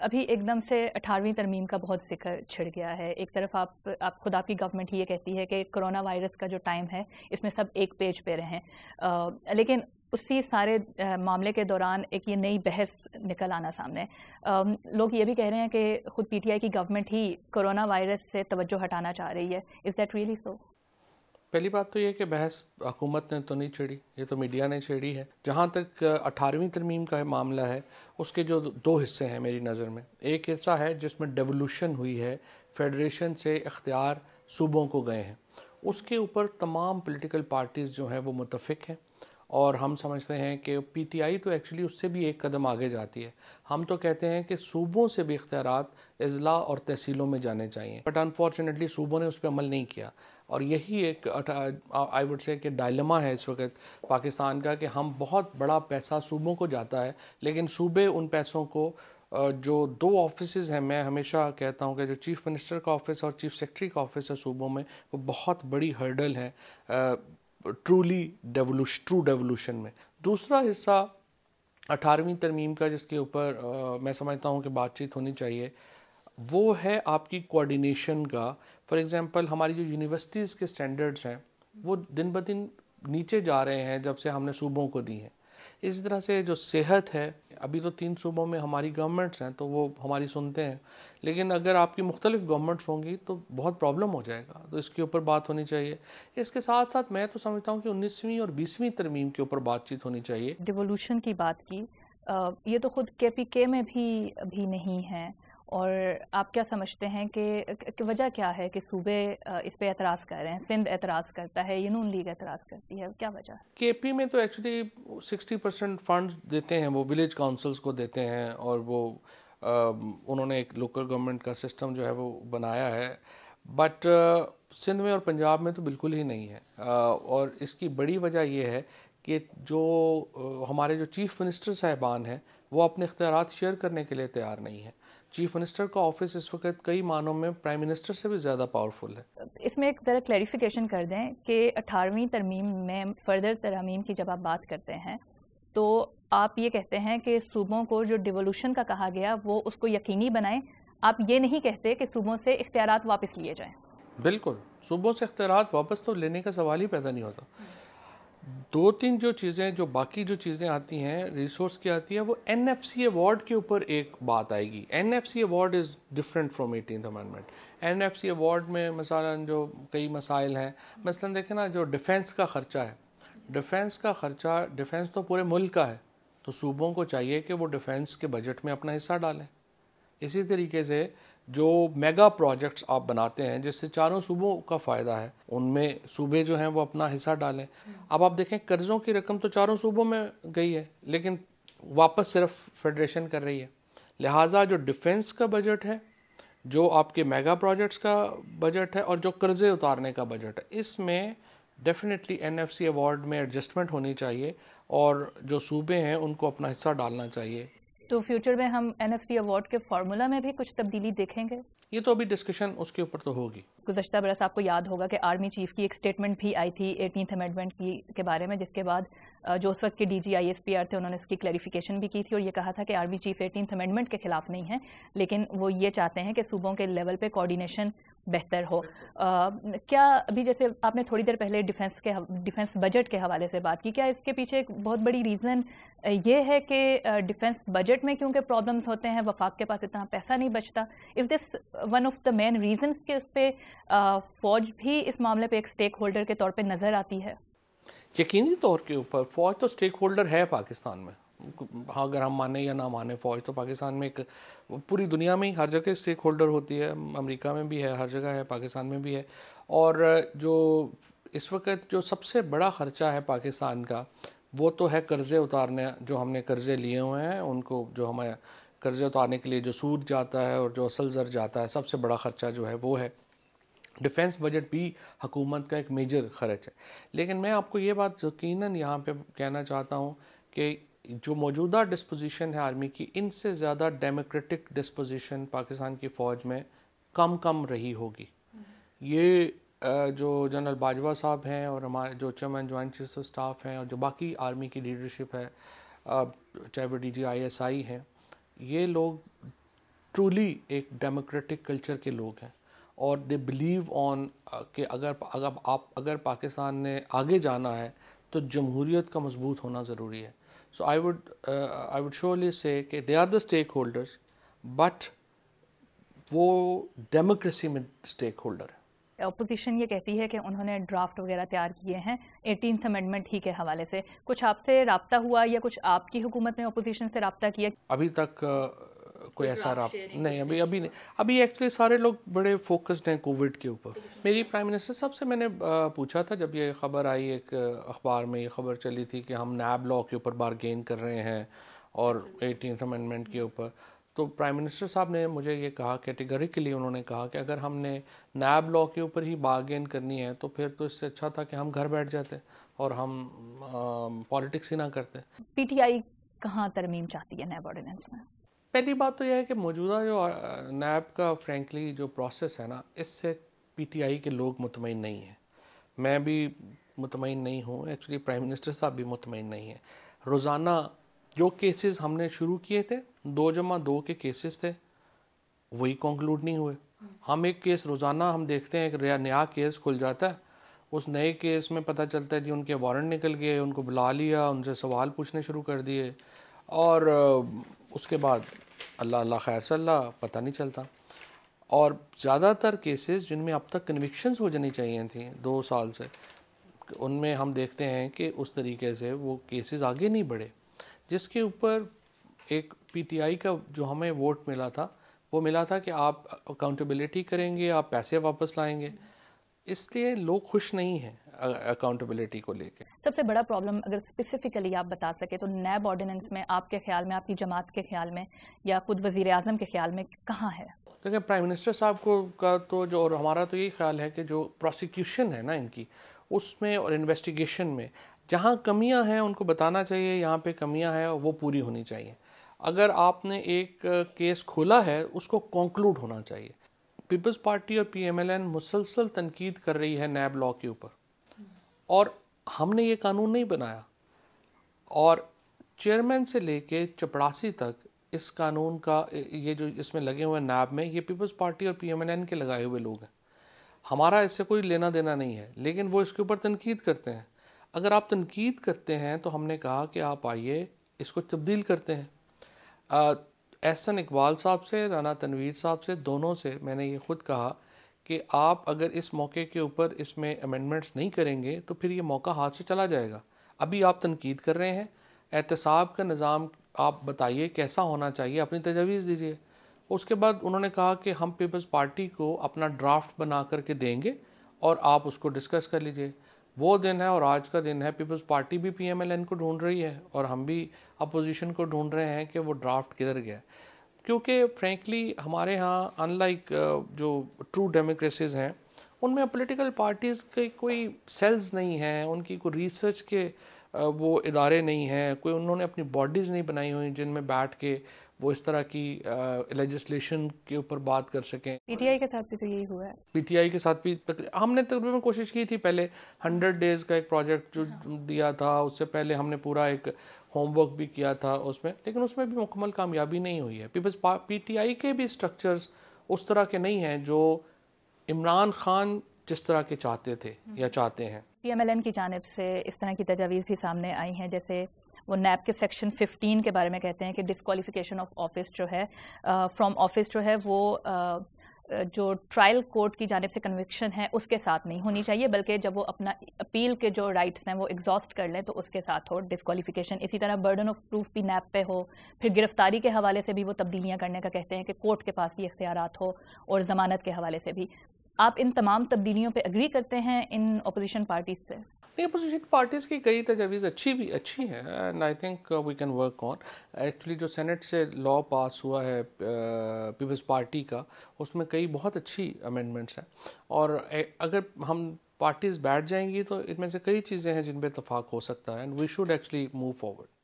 ابھی ایک دم سے اٹھارہویں ترمیم کا بہت ذکر چھڑ گیا ہے ایک طرف آپ آپ خدا آپ کی گورنمنٹ ہی یہ کہتی ہے کہ کرونا وائرس کا جو ٹائم ہے اس میں سب ایک پیج پہ رہیں لیکن اسی سارے معاملے کے دوران ایک یہ نئی بحث نکل آنا سامنے لوگ یہ بھی کہہ رہے ہیں کہ خود پی ٹی آئی کی گورنمنٹ ہی کرونا وائرس سے توجہ ہٹانا چاہ رہی ہے از دیٹ ریئلی سو پہلی بات تو یہ کہ بحث حکومت نے تو نہیں چھیڑی یہ تو میڈیا نے چھیڑی ہے جہاں تک اٹھارہویں ترمیم کا معاملہ ہے اس کے جو دو حصے ہیں میری نظر میں ایک حصہ ہے جس میں ڈیولوشن ہوئی ہے فیڈریشن سے اختیار صوبوں کو گئے ہیں اس کے اوپر تمام پولیٹیکل پارٹیز جو ہیں وہ متفق ہیں اور ہم سمجھتے ہیں کہ پی ٹی آئی تو ایکچولی اس سے بھی ایک قدم آگے جاتی ہے ہم تو کہتے ہیں کہ صوبوں سے بھی اختیارات اضلاع اور تحصیلوں میں جانے چاہیے بٹ انفارچونیٹلی صوبوں نے اس پہ عمل نہیں کیا اور یہی ایک آئی وڈ سے کہ ڈائلما ہے اس وقت پاکستان کا کہ ہم بہت بڑا پیسہ صوبوں کو جاتا ہے لیکن صوبے ان پیسوں کو جو دو آفیسز ہیں میں ہمیشہ کہتا ہوں کہ جو چیف منسٹر کا آفس اور چیف سیکٹری کا آفس ہے صوبوں میں وہ بہت بڑی ہرڈل ہے ٹرولی ڈیولوش ٹرو ڈیولوشن میں دوسرا حصہ اٹھارہویں ترمیم کا جس کے اوپر میں سمجھتا ہوں کہ بات چیت ہونی چاہیے وہ ہے آپ کی کوآڈینیشن کا فار ایگزامپل ہماری جو یونیورسٹیز کے اسٹینڈرڈس ہیں وہ دن بدن نیچے جا رہے ہیں جب سے ہم نے صوبوں کو دی ہیں اسی طرح سے جو صحت ہے ابھی تو تین صوبوں میں ہماری گورنمنٹس ہیں تو وہ ہماری سنتے ہیں لیکن اگر آپ کی مختلف گورنمنٹس ہوں گی تو بہت پرابلم ہو جائے گا تو اس کے اوپر بات ہونی چاہیے اس کے ساتھ ساتھ میں تو سمجھتا ہوں کہ انیسویں اور بیسویں ترمیم کے اوپر بات چیت ہونی چاہیے ڈیولوشن کی بات کی یہ تو خود کے پی کے میں بھی نہیں ہے اور آپ کیا سمجھتے ہیں کہ وجہ کیا ہے کہ صوبے اس پہ اعتراض کر رہے ہیں سندھ اعتراض کرتا ہے یونون لیگ اعتراض کرتی ہے کیا وجہ کے پی میں تو ایکچولی سکسٹی پرسینٹ فنڈ دیتے ہیں وہ ولیج کاؤنسلز کو دیتے ہیں اور وہ انہوں نے ایک لوکل گورنمنٹ کا سسٹم جو ہے وہ بنایا ہے بٹ سندھ میں اور پنجاب میں تو بالکل ہی نہیں ہے اور اس کی بڑی وجہ یہ ہے کہ جو ہمارے جو چیف منسٹر صاحبان ہیں وہ اپنے اختیارات شیئر کرنے کے لیے تیار نہیں ہیں چیف منسٹر کا آفس اس وقت کئی معنوں میں پرائم منسٹر سے بھی زیادہ پاورفل ہے اس میں ایک طرح کلیریفیکیشن کر دیں کہ اٹھارہویں ترمیم میں فردر ترمیم کی جب آپ بات کرتے ہیں تو آپ یہ کہتے ہیں کہ صوبوں کو جو ڈیولوشن کا کہا گیا وہ اس کو یقینی بنائیں آپ یہ نہیں کہتے کہ صوبوں سے اختیارات واپس لیے جائیں بالکل صوبوں سے اختیارات واپس تو لینے کا سوال ہی پیدا نہیں ہوتا دو تین جو چیزیں جو باقی جو چیزیں آتی ہیں ریسورس کی آتی ہیں وہ این ایف سی ایوارڈ کے اوپر ایک بات آئے گی N F C award is different from eighteenth amendment N F C award میں مثلاً جو کئی مسائل ہیں مثلاً دیکھیں نا جو ڈیفینس کا خرچہ ہے ڈیفینس کا خرچہ ڈیفینس تو پورے ملک کا ہے تو صوبوں کو چاہیے کہ وہ ڈیفینس کے بجٹ میں اپنا حصہ ڈالیں اسی طریقے سے جو میگا پروجیکٹس آپ بناتے ہیں جس سے چاروں صوبوں کا فائدہ ہے ان میں صوبے جو ہیں وہ اپنا حصہ ڈالیں اب آپ دیکھیں قرضوں کی رقم تو چاروں صوبوں میں گئی ہے لیکن واپس صرف فیڈریشن کر رہی ہے لہٰذا جو ڈیفینس کا بجٹ ہے جو آپ کے میگا پروجیکٹس کا بجٹ ہے اور جو قرضے اتارنے کا بجٹ ہے اس میں definitely N F C award میں ایڈجسٹمنٹ ہونی چاہیے اور جو صوبے ہیں ان کو اپنا حصہ ڈالنا چاہیے تو فیوچر میں ہم این ایف پی اوارڈ کے فارمولا میں بھی کچھ تبدیلی دیکھیں گے یہ تو ابھی ڈسکشن اس کے اوپر تو ہوگی گزشتہ برس آپ کو یاد ہوگا کہ آرمی چیف کی ایک اسٹیٹمنٹ بھی آئی تھی ایٹینتھ امنڈمنٹ کے بارے میں جس کے بعد جو اس وقت کے D G I S P R تھے انہوں نے اس کی کلیریفیکیشن بھی کی تھی اور یہ کہا تھا کہ آرمی چیف امینڈمنٹ کے خلاف نہیں ہے لیکن وہ یہ چاہتے ہیں کہ صوبوں کے لیول پہ کوآڈینیشن بہتر ہو کیا ابھی جیسے آپ نے تھوڑی دیر پہلے ڈیفنس بجٹ کے حوالے سے بات کی کیا اس کے پیچھے ایک بہت بڑی ریزن یہ ہے کہ ڈیفنس بجٹ میں کیونکہ پرابلمز ہوتے ہیں وفاق کے پاس اتنا پیسہ نہیں بچتا اس this one of the main reasons کے اس پہ فوج بھی اس معاملے پہ ایک اسٹیک ہولڈر کے طور پہ نظر آتی ہے یقینی طور کے اوپر فوج تو اسٹیک ہولڈر ہے پاکستان میں ہاں اگر ہم مانیں یا نہ مانے فوج تو پاکستان میں ایک پوری دنیا میں ہی ہر جگہ اسٹیک ہولڈر ہوتی ہے امریکہ میں بھی ہے ہر جگہ ہے پاکستان میں بھی ہے اور جو اس وقت جو سب سے بڑا خرچہ ہے پاکستان کا وہ تو ہے قرضے اتارنے جو ہم نے قرضے لیے ہوئے ہیں ان کو جو ہمیں قرضے اتارنے کے لیے جو سود جاتا ہے اور جو اصل زر جاتا ہے سب سے بڑا خرچہ جو ہے وہ ہے ڈیفینس بجٹ بھی حکومت کا ایک میجر خرچ ہے لیکن میں آپ کو یہ بات یقیناً یہاں پہ کہنا چاہتا ہوں کہ جو موجودہ ڈسپوزیشن ہے آرمی کی ان سے زیادہ ڈیموکریٹک ڈسپوزیشن پاکستان کی فوج میں کم کم رہی ہوگی یہ جو جنرل باجوہ صاحب ہیں اور ہمارے جو chairman joint chief of staff ہیں اور جو باقی آرمی کی لیڈرشپ ہے چاہے وہ D G I S I ہیں یہ لوگ ٹرولی ایک ڈیموکریٹک کلچر کے لوگ ہیں اور دے بلیو آن کہ اگر اگر آپ اگر پاکستان نے آگے جانا ہے تو جمہوریت کا مضبوط ہونا ضروری ہے so I would I would surely say کہ they are the stakeholder but وہ ڈیموکریسی میں اسٹیک ہولڈر ہے اپوزیشن یہ کہتی ہے کہ انہوں نے ڈرافٹ وغیرہ تیار کیے ہیں ایٹینتھ امینڈمنٹ ہی کے حوالے سے کچھ آپ سے رابطہ ہوا یا کچھ آپ کی حکومت نے اپوزیشن سے رابطہ کیا ابھی تک کوئی ایسا رابطہ ابھی ابھی ابھی نہیں ایکچولی سارے لوگ بڑے فوکسڈ ہیں کے اوپر میری پرائم منسٹر سے میں نے پوچھا تھا جب یہ خبر آئی ایک اخبار میں یہ خبر چلی تھی کہ ہم نیب لا کے اوپر بارگین کر رہے ہیں اور کیٹیگری کے لیے انہوں نے کہا کہ اگر ہم نے نیب لا کے اوپر ہی بارگین کرنی ہے تو پھر تو اس سے اچھا تھا کہ ہم گھر بیٹھ جاتے اور ہم پالیٹکس ہی نہ کرتے پی ٹی آئی کہاں ترمیم چاہتی ہے نیب آرڈیننس میں پہلی بات تو یہ ہے کہ موجودہ جو نیب کا فرینکلی جو پروسیس ہے نا اس سے پی ٹی آئی کے لوگ مطمئن نہیں ہیں میں بھی مطمئن نہیں ہوں ایکچولی پرائم منسٹر صاحب بھی مطمئن نہیں ہیں روزانہ جو کیسز ہم نے شروع کیے تھے دو جمع دو کے کیسز تھے وہی کنکلوڈ نہیں ہوئے ہم ایک کیس روزانہ ہم دیکھتے ہیں ایک نیا کیس کھل جاتا ہے اس نئے کیس میں پتہ چلتا ہے جی ان کے وارنٹ نکل گئے ان کو بلا لیا ان سے سوال پوچھنے شروع کر دیے اور اس کے بعد اللہ اللہ خیر صلی اللہ پتہ نہیں چلتا اور زیادہ تر کیسز جن میں اب تک کنوکشنز ہو جانی چاہیے تھیں دو سال سے ان میں ہم دیکھتے ہیں کہ اس طریقے سے وہ کیسز آگے نہیں بڑھے جس کے اوپر ایک پی ٹی آئی کا جو ہمیں ووٹ ملا تھا وہ ملا تھا کہ آپ اکاؤنٹیبلٹی کریں گے آپ پیسے واپس لائیں گے اس لیے لوگ خوش نہیں ہیں اکاؤنٹیبلٹی کو لے کے سب سے بڑا پرابلم اگر اسپیسیفکلی آپ بتا سکیں تو نیب آرڈیننس میں آپ کے خیال میں آپ کی جماعت کے خیال میں یا خود وزیر اعظم کے خیال میں کہاں ہے دیکھیں پرائم منسٹر صاحب کو کا تو جو اور ہمارا تو یہی خیال ہے کہ جو پروسیکیوشن ہے نا ان کی اس میں اور انویسٹیگیشن میں جہاں کمیاں ہیں ان کو بتانا چاہیے یہاں پہ کمیاں ہیں وہ پوری ہونی چاہیے اگر آپ نے ایک کیس کھولا ہے اس کو کنکلوڈ ہونا چاہیے پیپلز پارٹی اور پی ایم ایل این مسلسل تنقید کر رہی ہے نیب لا کے اوپر اور ہم نے یہ قانون نہیں بنایا اور چیئرمین سے لے کے چپڑاسی تک اس قانون کا یہ جو اس میں لگے ہوئے نیب میں یہ پیپلز پارٹی اور پی ایم این این کے لگائے ہوئے لوگ ہیں ہمارا اس سے کوئی لینا دینا نہیں ہے لیکن وہ اس کے اوپر تنقید کرتے ہیں اگر آپ تنقید کرتے ہیں تو ہم نے کہا کہ آپ آئیے اس کو تبدیل کرتے ہیں احسن اقبال صاحب سے رانا تنویر صاحب سے دونوں سے میں نے یہ خود کہا کہ آپ اگر اس موقع کے اوپر اس میں امینڈمنٹس نہیں کریں گے تو پھر یہ موقع ہاتھ سے چلا جائے گا ابھی آپ تنقید کر رہے ہیں احتساب کا نظام آپ بتائیے کیسا ہونا چاہیے اپنی تجاویز دیجیے اس کے بعد انہوں نے کہا کہ ہم پیپلز پارٹی کو اپنا ڈرافٹ بنا کر کے دیں گے اور آپ اس کو ڈسکس کر لیجیے وہ دن ہے اور آج کا دن ہے پیپلز پارٹی بھی پی ایم ایل این کو ڈھونڈ رہی ہے اور ہم بھی اپوزیشن کو ڈھونڈ رہے ہیں کہ وہ ڈرافٹ کدھر گیا کیونکہ فرینکلی ہمارے ہاں ان لائک uh, جو ٹرو ڈیموکریسیز ہیں ان میں پولیٹیکل پارٹیز کے کوئی سیلز نہیں ہیں ان کی کوئی ریسرچ کے uh, وہ ادارے نہیں ہیں کوئی انہوں نے اپنی باڈیز نہیں بنائی ہوئی جن میں بیٹھ کے وہ اس طرح کی لیجسلیشن کے اوپر بات کر سکیں پی ٹی آئی کے ساتھ بھی تو یہی ہوا ہے پی ٹی آئی کے ساتھ بھی ہم نے تقریباً کوشش کی تھی پہلے ہنڈریڈ ڈیز کا ایک پروجیکٹ جو ہاں۔ دیا تھا اس سے پہلے ہم نے پورا ایک ہوم ورک بھی کیا تھا اس میں لیکن اس میں بھی مکمل کامیابی نہیں ہوئی ہے پیپلز پی ٹی آئی کے بھی اسٹرکچرس اس طرح کے نہیں ہیں جو عمران خان جس طرح کے چاہتے تھے یا ہاں۔ چاہتے ہیں پی ایم ایل این کی جانب سے اس طرح کی تجاویز بھی سامنے آئی ہیں جیسے وہ نیب کے سیکشن 15 کے بارے میں کہتے ہیں کہ ڈسکوالیفیکیشن آف آفس جو ہے فرام آفس جو ہے وہ جو ٹرائل کورٹ کی جانب سے کنوکشن ہے اس کے ساتھ نہیں ہونی چاہیے بلکہ جب وہ اپنا اپیل کے جو رائٹس ہیں وہ ایگزاسٹ کر لیں تو اس کے ساتھ ہو ڈسکوالیفیکیشن اسی طرح برڈن آف پروف بھی نیب پہ ہو پھر گرفتاری کے حوالے سے بھی وہ تبدیلیاں کرنے کا کہتے ہیں کہ کورٹ کے پاس بھی اختیارات ہو اور ضمانت کے حوالے سے بھی آپ ان تمام تبدیلیوں پہ اگری کرتے ہیں ان اپوزیشن پارٹیز سے نہیں اپوزیشن پارٹیز کی کئی تجاویز اچھی بھی اچھی ہیں کین ورک آن ایکچولی جو سینٹ سے لا پاس ہوا ہے پیپلز uh, پارٹی کا اس میں کئی بہت اچھی امینڈمنٹس ہیں اور اگر ہم پارٹیز بیٹھ جائیں گی تو ان میں سے کئی چیزیں ہیں جن پہ اتفاق ہو سکتا ہے موو فارورڈ